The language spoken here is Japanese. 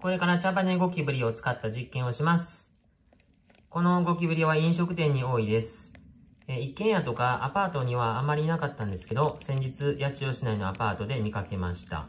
これから茶羽ゴキブリを使った実験をします。このゴキブリは飲食店に多いです。え一軒家とかアパートにはあまりいなかったんですけど、先日、八千代市内のアパートで見かけました。